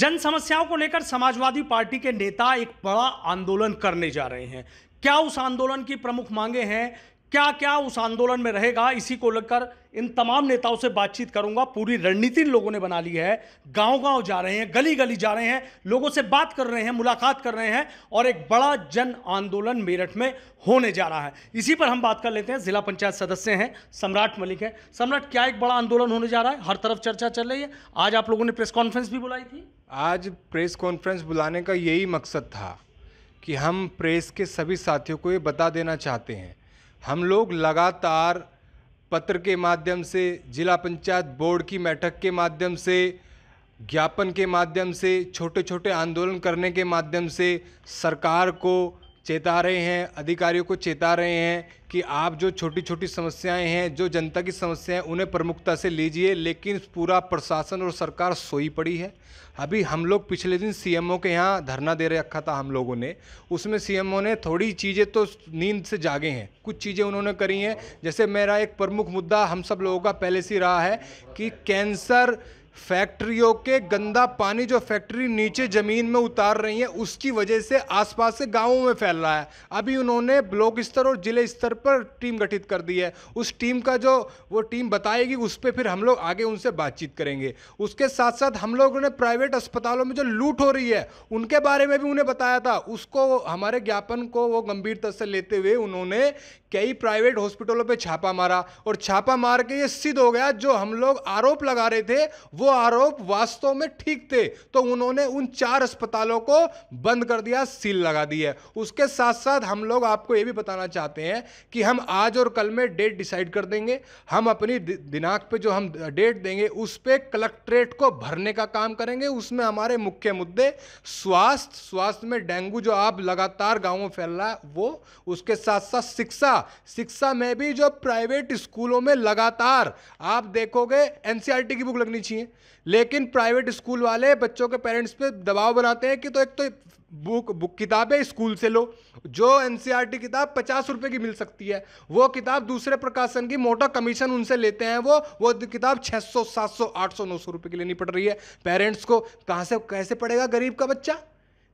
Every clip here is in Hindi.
जन समस्याओं को लेकर समाजवादी पार्टी के नेता एक बड़ा आंदोलन करने जा रहे हैं क्या उस आंदोलन की प्रमुख मांगे हैं क्या क्या उस आंदोलन में रहेगा इसी को लेकर इन तमाम नेताओं से बातचीत करूंगा पूरी रणनीति लोगों ने बना ली है गांव गांव जा रहे हैं गली गली जा रहे हैं लोगों से बात कर रहे हैं मुलाकात कर रहे हैं और एक बड़ा जन आंदोलन मेरठ में होने जा रहा है इसी पर हम बात कर लेते हैं जिला पंचायत सदस्य हैं सम्राट मलिक हैं सम्राट क्या एक बड़ा आंदोलन होने जा रहा है हर तरफ चर्चा चल रही है आज आप लोगों ने प्रेस कॉन्फ्रेंस भी बुलाई थी आज प्रेस कॉन्फ्रेंस बुलाने का यही मकसद था कि हम प्रेस के सभी साथियों को ये बता देना चाहते हैं हम लोग लगातार पत्र के माध्यम से जिला पंचायत बोर्ड की बैठक के माध्यम से ज्ञापन के माध्यम से छोटे छोटे आंदोलन करने के माध्यम से सरकार को चेता रहे हैं अधिकारियों को चेता रहे हैं कि आप जो छोटी छोटी समस्याएं हैं जो जनता की समस्याएं उन्हें प्रमुखता से लीजिए लेकिन पूरा प्रशासन और सरकार सोई पड़ी है अभी हम लोग पिछले दिन सीएमओ के यहाँ धरना दे रखा था हम लोगों ने उसमें सीएमओ ने थोड़ी चीज़ें तो नींद से जागे हैं कुछ चीज़ें उन्होंने करी हैं जैसे मेरा एक प्रमुख मुद्दा हम सब लोगों का पहले से रहा है कि कैंसर फैक्ट्रियों के गंदा पानी जो फैक्ट्री नीचे ज़मीन में उतार रही है उसकी वजह से आसपास के गांवों में फैल रहा है अभी उन्होंने ब्लॉक स्तर और जिले स्तर पर टीम गठित कर दी है उस टीम का जो वो टीम बताएगी उस पर फिर हम लोग आगे उनसे बातचीत करेंगे उसके साथ साथ हम लोगों ने प्राइवेट अस्पतालों में जो लूट हो रही है उनके बारे में भी उन्हें बताया था उसको हमारे ज्ञापन को वो गंभीरता से लेते हुए उन्होंने कई प्राइवेट हॉस्पिटलों पे छापा मारा और छापा मार के ये सिद्ध हो गया जो हम लोग आरोप लगा रहे थे वो आरोप वास्तव में ठीक थे तो उन्होंने उन चार अस्पतालों को बंद कर दिया सील लगा दी है उसके साथ साथ हम लोग आपको ये भी बताना चाहते हैं कि हम आज और कल में डेट डिसाइड कर देंगे हम अपनी दिनांक पे जो हम डेट देंगे उस पर कलेक्ट्रेट को भरने का काम करेंगे उसमें हमारे मुख्य मुद्दे स्वास्थ्य स्वास्थ्य में डेंगू जो आप लगातार गाँव में फैल रहा है वो उसके साथ साथ शिक्षा शिक्षा शिक्षा में भी जो प्राइवेट स्कूलों में लगातार आप देखोगे एन e की बुक लगनी चाहिए लेकिन प्राइवेट स्कूल वाले बच्चों के पेरेंट्स पे दबाव बनाते हैं कि तो एक तो बुक बुक किताबें स्कूल से लो जो एन e किताब पचास रुपये की मिल सकती है वो किताब दूसरे प्रकाशन की मोटा कमीशन उनसे लेते हैं वो वो किताब 600 700 800 900 रुपए की लेनी पड़ रही है पेरेंट्स को कहाँ से कैसे पढ़ेगा गरीब का बच्चा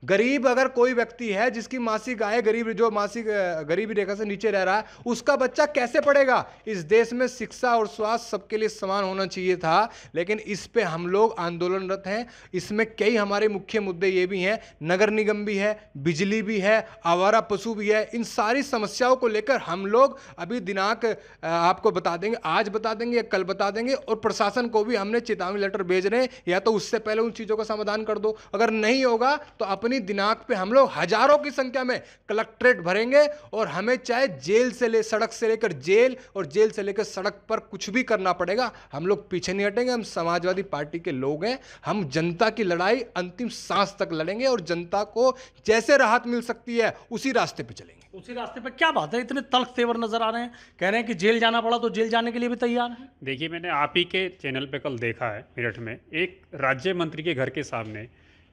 गरीब अगर कोई व्यक्ति है जिसकी मासिक आय गरीब जो मासिक गरीबी रेखा से नीचे रह रहा है उसका बच्चा कैसे पढ़ेगा इस देश में शिक्षा और स्वास्थ्य सबके लिए समान होना चाहिए था लेकिन इस पे हम लोग आंदोलनरत हैं इसमें कई हमारे मुख्य मुद्दे ये भी हैं नगर निगम भी है बिजली भी है आवारा पशु भी है इन सारी समस्याओं को लेकर हम लोग अभी दिनांक आपको बता देंगे आज बता देंगे या कल बता देंगे और प्रशासन को भी हमने चेतावनी लेटर भेज रहे हैं या तो उससे पहले उन चीज़ों का समाधान कर दो अगर नहीं होगा तो आप अपनी दिनांक पे हम लोग हजारों की संख्या में कलेक्ट्रेट भरेंगे और हमें चाहे जेल से ले सड़क से लेकर जेल और जेल से लेकर सड़क पर कुछ भी करना पड़ेगा हम लोग पीछे नहीं हटेंगे हम समाजवादी पार्टी के लोग हैं हम जनता की लड़ाई अंतिम सांस तक लड़ेंगे और जनता को जैसे राहत मिल सकती है उसी रास्ते पर चलेंगे उसी रास्ते पर क्या बात है इतने तल्ख तेवर नजर आ रहे हैं कह रहे हैं कि जेल जाना पड़ा तो जेल जाने के लिए भी तैयार है देखिए मैंने आप ही के चैनल पे कल देखा है मेरठ में एक राज्य मंत्री के घर के सामने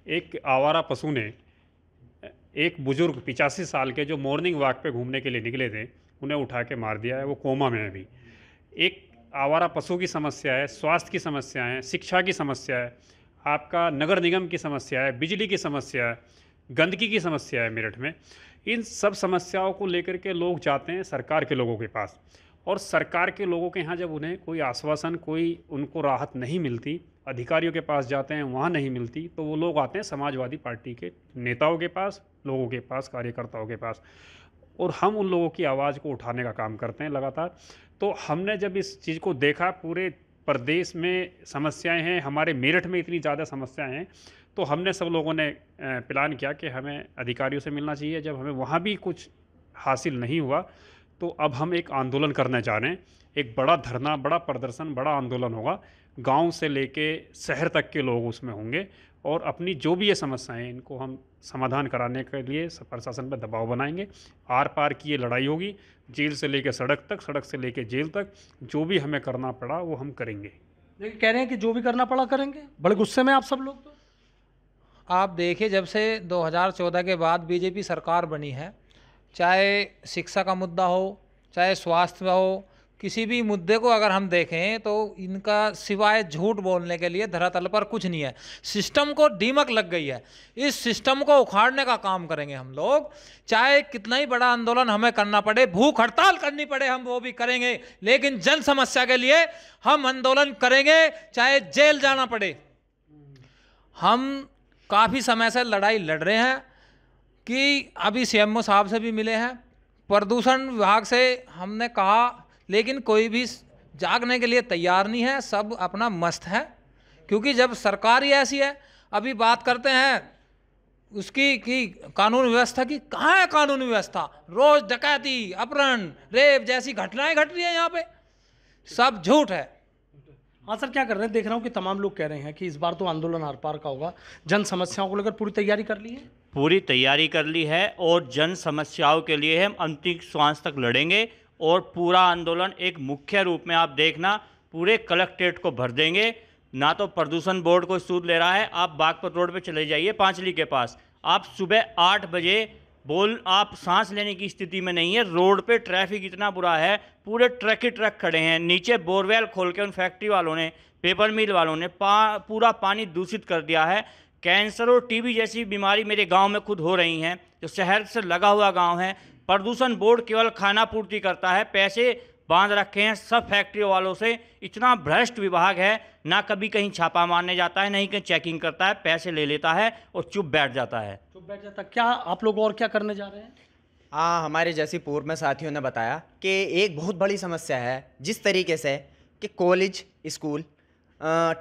एक आवारा पशु ने एक बुज़ुर्ग पिचासी साल के जो मॉर्निंग वॉक पे घूमने के लिए निकले थे उन्हें उठा के मार दिया है वो कोमा में अभी एक आवारा पशु की समस्या है स्वास्थ्य की समस्या है शिक्षा की समस्या है आपका नगर निगम की समस्या है बिजली की समस्या है गंदगी की समस्या है मेरठ में इन सब समस्याओं को लेकर के लोग जाते हैं सरकार के लोगों के पास और सरकार के लोगों के यहाँ जब उन्हें कोई आश्वासन कोई उनको राहत नहीं मिलती अधिकारियों के पास जाते हैं वहाँ नहीं मिलती तो वो लोग आते हैं समाजवादी पार्टी के नेताओं के पास लोगों के पास कार्यकर्ताओं के पास और हम उन लोगों की आवाज़ को उठाने का काम करते हैं लगातार तो हमने जब इस चीज़ को देखा पूरे प्रदेश में समस्याएं हैं हमारे मेरठ में इतनी ज़्यादा समस्याएं हैं तो हमने सब लोगों ने प्लान किया कि हमें अधिकारियों से मिलना चाहिए जब हमें वहाँ भी कुछ हासिल नहीं हुआ तो अब हम एक आंदोलन करने जा रहे हैं एक बड़ा धरना बड़ा प्रदर्शन बड़ा आंदोलन होगा गांव से लेके शहर तक के लोग उसमें होंगे और अपनी जो भी ये समस्याएं इनको हम समाधान कराने के लिए प्रशासन पर दबाव बनाएंगे आर पार की ये लड़ाई होगी जेल से लेके सड़क तक सड़क से लेके जेल तक जो भी हमें करना पड़ा वो हम करेंगे लेकिन कह रहे हैं कि जो भी करना पड़ा करेंगे बड़े गुस्से में आप सब लोग तो आप देखिए जब से 2014 के बाद बीजेपी सरकार बनी है चाहे शिक्षा का मुद्दा हो चाहे स्वास्थ्य हो किसी भी मुद्दे को अगर हम देखें तो इनका सिवाय झूठ बोलने के लिए धरातल पर कुछ नहीं है सिस्टम को दीमक लग गई है इस सिस्टम को उखाड़ने का काम करेंगे हम लोग चाहे कितना ही बड़ा आंदोलन हमें करना पड़े भूख हड़ताल करनी पड़े हम वो भी करेंगे लेकिन जन समस्या के लिए हम आंदोलन करेंगे चाहे जेल जाना पड़े हम काफ़ी समय से लड़ाई लड़ रहे हैं कि अभी सीएमओ साहब से भी मिले हैं प्रदूषण विभाग से हमने कहा लेकिन कोई भी जागने के लिए तैयार नहीं है सब अपना मस्त है क्योंकि जब सरकार ही ऐसी है अभी बात करते हैं उसकी की कानून व्यवस्था की कहाँ है कानून व्यवस्था रोज डकैती अपहरण रेप जैसी घटनाएं घट रही है यहाँ पे सब झूठ है हाँ सर क्या कर रहे हैं देख रहा हूँ कि तमाम लोग कह रहे हैं कि इस बार तो आंदोलन आर पार का होगा जन समस्याओं को लेकर पूरी तैयारी कर ली है पूरी तैयारी कर ली है और जन समस्याओं के लिए हम अंतिम श्वास तक लड़ेंगे और पूरा आंदोलन एक मुख्य रूप में आप देखना पूरे कलेक्ट्रेट को भर देंगे ना तो प्रदूषण बोर्ड को सूद ले रहा है आप बागपत रोड पर चले जाइए पाँचली के पास आप सुबह आठ बजे बोल आप सांस लेने की स्थिति में नहीं है रोड पे ट्रैफिक इतना बुरा है पूरे ट्रक ही ट्रक खड़े हैं नीचे बोरवेल खोल के उन फैक्ट्री वालों ने पेपर मिल वालों ने पा, पूरा पानी दूषित कर दिया है कैंसर और टीबी जैसी बीमारी मेरे गांव में खुद हो रही हैं जो शहर से लगा हुआ गांव है प्रदूषण बोर्ड केवल खाना पूर्ति करता है पैसे बांध रखे हैं सब फैक्ट्री वालों से इतना भ्रष्ट विभाग है ना कभी कहीं छापा मारने जाता है नहीं कहीं चेकिंग करता है पैसे ले लेता है और चुप बैठ जाता है चुप बैठ जाता क्या आप लोग और क्या करने जा रहे हैं हाँ हमारे जैसी पूर्व में साथियों ने बताया कि एक बहुत बड़ी समस्या है जिस तरीके से कि कॉलेज स्कूल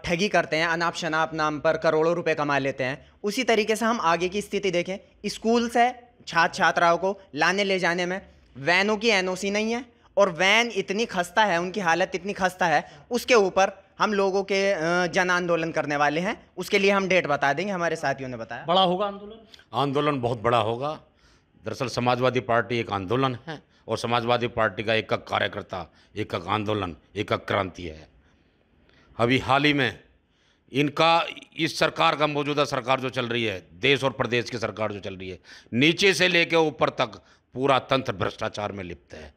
ठगी करते हैं अनाप शनाप नाम पर करोड़ों रुपए कमा लेते हैं उसी तरीके से हम आगे की स्थिति देखें स्कूल से छात्र छात्राओं को लाने ले जाने में वैनों की एनओसी नहीं है और वैन इतनी खस्ता है उनकी हालत इतनी खस्ता है उसके ऊपर हम लोगों के जन आंदोलन करने वाले हैं उसके लिए हम डेट बता देंगे हमारे साथियों ने बताया बड़ा होगा आंदोलन आंदोलन बहुत बड़ा होगा दरअसल समाजवादी पार्टी एक आंदोलन है और समाजवादी पार्टी का एक कार्यकर्ता एक आंदोलन एक क्रांति है अभी हाल ही में इनका इस सरकार का मौजूदा सरकार जो चल रही है देश और प्रदेश की सरकार जो चल रही है नीचे से लेकर ऊपर तक पूरा तंत्र भ्रष्टाचार में लिप्त है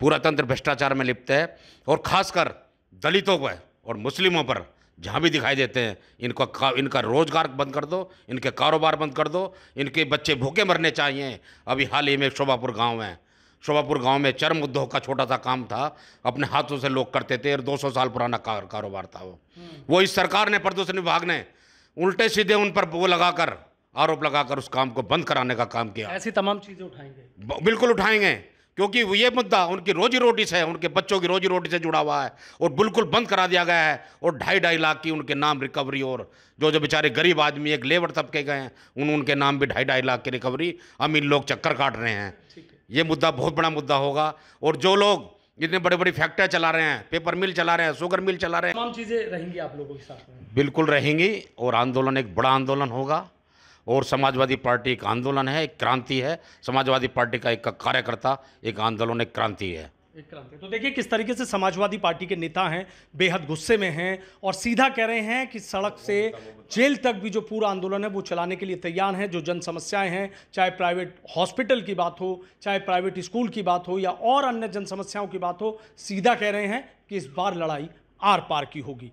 पूरा तंत्र भ्रष्टाचार में लिप्त है और खासकर दलितों पर और मुस्लिमों पर जहाँ भी दिखाई देते हैं इनका इनका रोजगार बंद कर दो इनके कारोबार बंद कर दो इनके बच्चे भूखे मरने चाहिए अभी हाल ही में शोभापुर गांव है शोभापुर गांव में चर्म उद्योग का छोटा सा काम था अपने हाथों से लोग करते थे और 200 साल पुराना कार, कारोबार था वो वो इस सरकार ने प्रदूषण विभाग ने उल्टे सीधे उन पर वो लगाकर आरोप लगाकर उस काम को बंद कराने का काम किया ऐसी तमाम चीज़ें उठाएंगे बिल्कुल उठाएंगे क्योंकि ये मुद्दा उनकी रोजी रोटी से उनके बच्चों की रोजी रोटी से जुड़ा हुआ है और बिल्कुल बंद करा दिया गया है और ढाई ढाई लाख की उनके नाम रिकवरी और जो जो बेचारे गरीब आदमी एक लेबर तबके गए हैं उन उनके नाम भी ढाई ढाई लाख की रिकवरी हम इन लोग चक्कर काट रहे हैं ये मुद्दा बहुत बड़ा मुद्दा होगा और जो लोग इतने बड़े बड़ी फैक्ट्रियाँ चला रहे हैं पेपर मिल चला रहे हैं शुगर मिल चला रहे हैं तमाम चीज़ें रहेंगी आप लोगों के साथ बिल्कुल रहेंगी और आंदोलन एक बड़ा आंदोलन होगा और समाजवादी पार्टी एक आंदोलन है एक क्रांति है समाजवादी पार्टी का एक कार्यकर्ता एक आंदोलन एक क्रांति है एक क्रांति तो देखिए किस तरीके से समाजवादी पार्टी के नेता हैं बेहद गुस्से में हैं और सीधा कह रहे हैं कि सड़क से जेल तक भी जो पूरा आंदोलन है वो चलाने के लिए तैयार हैं जो जन समस्याएं हैं चाहे प्राइवेट हॉस्पिटल की बात हो चाहे प्राइवेट स्कूल की बात हो या और अन्य जन समस्याओं की बात हो सीधा कह रहे हैं कि इस बार लड़ाई आर पार की होगी